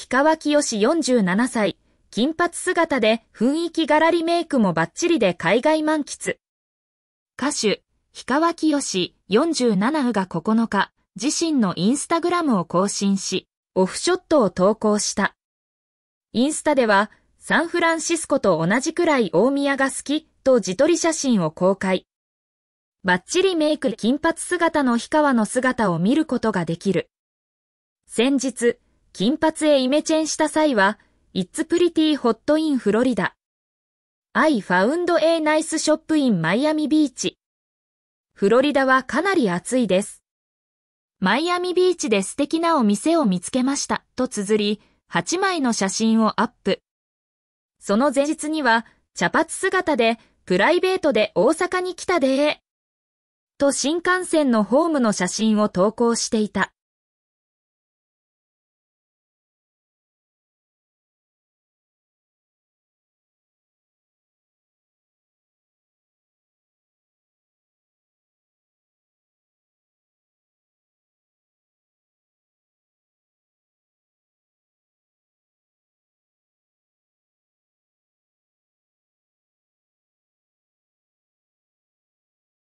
氷川清四し47歳、金髪姿で雰囲気がらりメイクもバッチリで海外満喫。歌手、氷川清四し47が9日、自身のインスタグラムを更新し、オフショットを投稿した。インスタでは、サンフランシスコと同じくらい大宮が好きと自撮り写真を公開。バッチリメイク金髪姿の氷川の姿を見ることができる。先日、金髪へイメチェンした際は、It's pretty hot in Florida. I found a nice shop in Miami Beach. フロリダはかなり暑いです。マイアミビーチで素敵なお店を見つけましたと綴り、8枚の写真をアップ。その前日には、茶髪姿でプライベートで大阪に来たでと新幹線のホームの写真を投稿していた。